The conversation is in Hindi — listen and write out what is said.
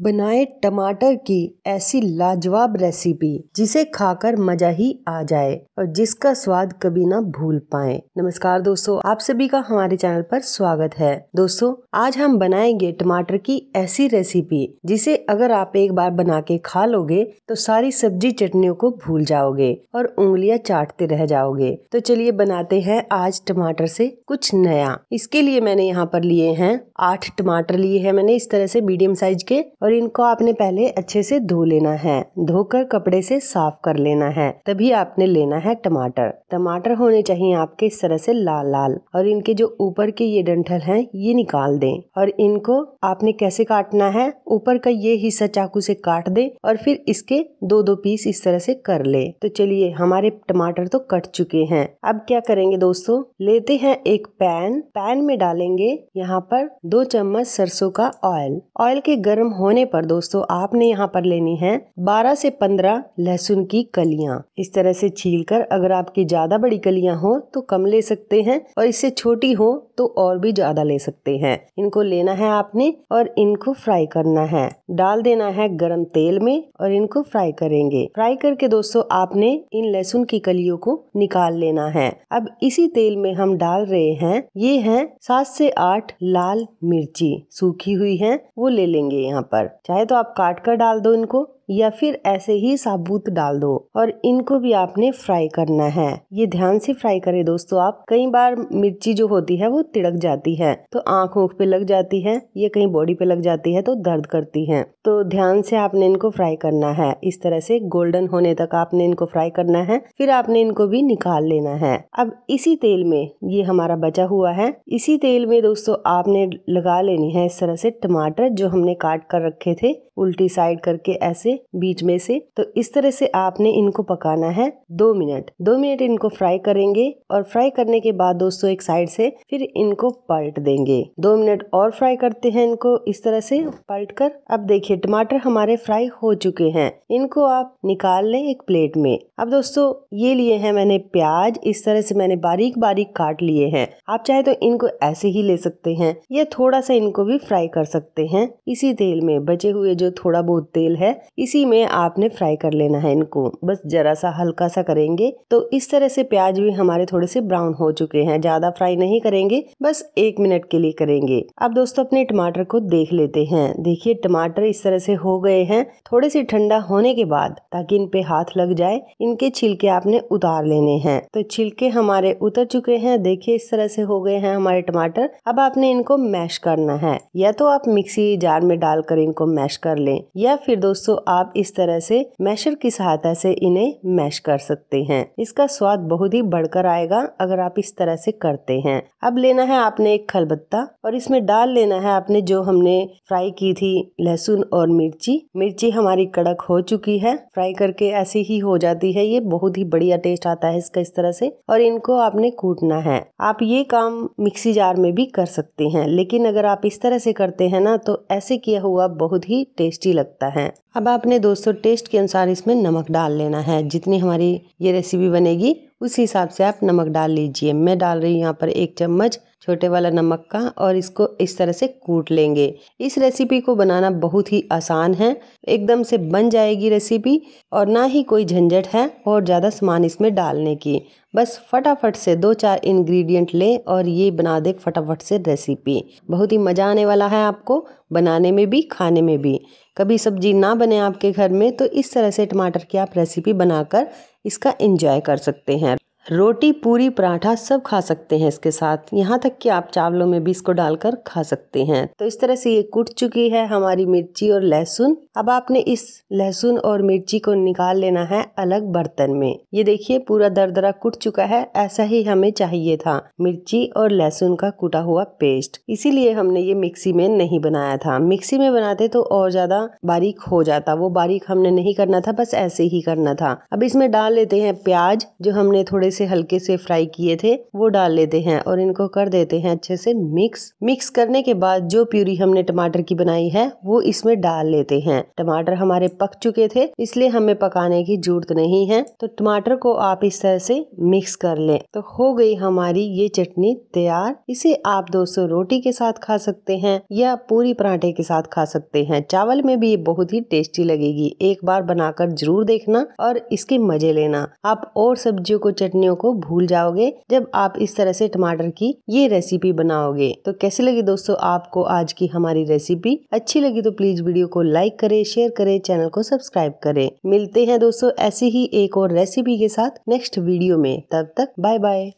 बनाए टमाटर की ऐसी लाजवाब रेसिपी जिसे खाकर मजा ही आ जाए और जिसका स्वाद कभी ना भूल पाए नमस्कार दोस्तों आप सभी का हमारे चैनल पर स्वागत है दोस्तों आज हम बनाएंगे टमाटर की ऐसी रेसिपी जिसे अगर आप एक बार बना के खा लोगे तो सारी सब्जी चटनियों को भूल जाओगे और उंगलियां चाटते रह जाओगे तो चलिए बनाते हैं आज टमाटर से कुछ नया इसके लिए मैंने यहाँ पर लिए हैं आठ टमाटर लिए है मैंने इस तरह से मीडियम साइज के और इनको आपने पहले अच्छे से धो लेना है धोकर कपड़े से साफ कर लेना है तभी आपने लेना है टमाटर टमाटर होने चाहिए आपके इस तरह से लाल लाल और इनके जो ऊपर के ये डंठल हैं ये निकाल दें और इनको आपने कैसे काटना है ऊपर का ये हिस्सा चाकू से काट दे और फिर इसके दो दो पीस इस तरह से कर ले तो चलिए हमारे टमाटर तो कट चुके हैं अब क्या करेंगे दोस्तों लेते हैं एक पैन पैन में डालेंगे यहाँ पर दो चम्मच सरसों का ऑयल ऑयल के गर्म होने होने पर दोस्तों आपने यहाँ पर लेनी है 12 से 15 लहसुन की कलियाँ इस तरह से छील कर अगर आपकी ज्यादा बड़ी कलियाँ हो तो कम ले सकते हैं और इससे छोटी हो तो और भी ज्यादा ले सकते हैं इनको लेना है आपने और इनको फ्राई करना है डाल देना है गर्म तेल में और इनको फ्राई करेंगे फ्राई करके दोस्तों आपने इन लहसुन की कलियों को निकाल लेना है अब इसी तेल में हम डाल रहे हैं ये है सात से आठ लाल मिर्ची सूखी हुई है वो ले लेंगे यहाँ पर पर चाहे तो आप काट कर डाल दो इनको या फिर ऐसे ही साबुत डाल दो और इनको भी आपने फ्राई करना है ये ध्यान से फ्राई करें दोस्तों आप कई बार मिर्ची जो होती है वो तिड़क जाती है तो आँख ऊँख पे लग जाती है या कहीं बॉडी पे लग जाती है तो दर्द करती है तो ध्यान से आपने इनको फ्राई करना है इस तरह से गोल्डन होने तक आपने इनको फ्राई करना है फिर आपने इनको भी निकाल लेना है अब इसी तेल में ये हमारा बचा हुआ है इसी तेल में दोस्तों आपने लगा लेनी है इस तरह से टमाटर जो हमने काट कर रखे थे उल्टी साइड करके ऐसे से बीच में से तो इस तरह से आपने इनको पकाना है दो मिनट दो मिनट इनको फ्राई करेंगे और फ्राई करने के बाद दोस्तों एक साइड से फिर इनको पलट देंगे दो मिनट और फ्राई करते हैं इनको इस तरह से पलट कर अब देखिए टमाटर हमारे फ्राई हो चुके हैं इनको आप निकाल लें एक प्लेट में अब दोस्तों ये लिए हैं मैंने प्याज इस तरह से मैंने बारीक बारीक काट लिए हैं आप चाहे तो इनको ऐसे ही ले सकते हैं या थोड़ा सा इनको भी फ्राई कर सकते हैं इसी तेल में बचे हुए जो थोड़ा बहुत तेल है इसी में आपने फ्राई कर लेना है इनको बस ज़रा सा हल्का सा करेंगे तो इस तरह से प्याज भी हमारे थोड़े से ब्राउन हो चुके हैं ज़्यादा फ्राई नहीं करेंगे बस एक मिनट के लिए करेंगे अब दोस्तों अपने टमाटर को देख लेते हैं देखिए टमाटर इस तरह से हो गए हैं थोड़े से ठंडा होने के बाद ताकि इन पे हाथ लग जाए इनके छिलके आपने उतार लेने हैं तो छिलके हमारे उतर चुके हैं देखिए इस तरह से हो गए हैं हमारे टमाटर अब आपने इनको मैश करना है या तो आप मिक्सी जार में डालकर इनको मैश कर लें या फिर दोस्तों आप इस तरह से मैशर की सहायता से इन्हें मैश कर सकते हैं इसका स्वाद बहुत ही बढ़कर आएगा अगर आप इस तरह से करते हैं अब लेना है आपने एक खलबत्ता और इसमें डाल लेना है आपने जो हमने फ्राई की थी लहसुन और मिर्ची मिर्ची हमारी कड़क हो चुकी है फ्राई करके ऐसे ही हो जाती है ये बहुत ही बढ़िया टेस्ट आता है इसका इस तरह से और इनको आपने कूटना है आप ये काम मिक्सी जार में भी कर सकते हैं लेकिन अगर आप इस तरह से करते हैं ना तो ऐसे किया हुआ बहुत ही टेस्टी लगता है अब आप अपने दोस्तों टेस्ट के अनुसार इसमें नमक डाल लेना है जितनी हमारी ये रेसिपी बनेगी उस हिसाब से आप नमक डाल लीजिए मैं डाल रही हूँ यहाँ पर एक चम्मच छोटे वाला नमक का और इसको इस तरह से कूट लेंगे इस रेसिपी को बनाना बहुत ही आसान है एकदम से बन जाएगी रेसिपी और ना ही कोई झंझट है और ज़्यादा सामान इसमें डालने की बस फटाफट से दो चार इंग्रेडिएंट लें और ये बना दे फटाफट से रेसिपी बहुत ही मज़ा आने वाला है आपको बनाने में भी खाने में भी कभी सब्जी ना बने आपके घर में तो इस तरह से टमाटर की आप रेसिपी बनाकर इसका इंजॉय कर सकते हैं रोटी पूरी पराठा सब खा सकते हैं इसके साथ यहाँ तक कि आप चावलों में भी इसको डालकर खा सकते हैं तो इस तरह से ये कुट चुकी है हमारी मिर्ची और लहसुन अब आपने इस लहसुन और मिर्ची को निकाल लेना है अलग बर्तन में ये देखिए पूरा दरदरा कुट चुका है ऐसा ही हमें चाहिए था मिर्ची और लहसुन का कूटा हुआ पेस्ट इसीलिए हमने ये मिक्सी में नहीं बनाया था मिक्सी में बनाते तो और ज्यादा बारीक हो जाता वो बारीक हमने नहीं करना था बस ऐसे ही करना था अब इसमें डाल लेते हैं प्याज जो हमने थोड़े से हल्के से फ्राई किए थे वो डाल लेते हैं और इनको कर देते हैं अच्छे से मिक्स मिक्स करने के बाद जो प्यूरी हमने टमाटर की बनाई है वो इसमें डाल लेते हैं टमाटर हमारे पक चुके थे इसलिए हमें पकाने की जरूरत नहीं है तो टमाटर को आप इस तरह से मिक्स कर लें तो हो गई हमारी ये चटनी तैयार इसे आप दोस्तों रोटी के साथ खा सकते हैं या पूरी पराठे के साथ खा सकते हैं चावल में भी ये बहुत ही टेस्टी लगेगी एक बार बनाकर जरूर देखना और इसके मजे लेना आप और सब्जियों को चटनी चटनियों को भूल जाओगे जब आप इस तरह से टमाटर की ये रेसिपी बनाओगे तो कैसी लगी दोस्तों आपको आज की हमारी रेसिपी अच्छी लगी तो प्लीज वीडियो को लाइक करे शेयर करे चैनल को सब्सक्राइब करे मिलते हैं दोस्तों ऐसी ही एक और रेसिपी के साथ नेक्स्ट वीडियो में तब तक बाय बाय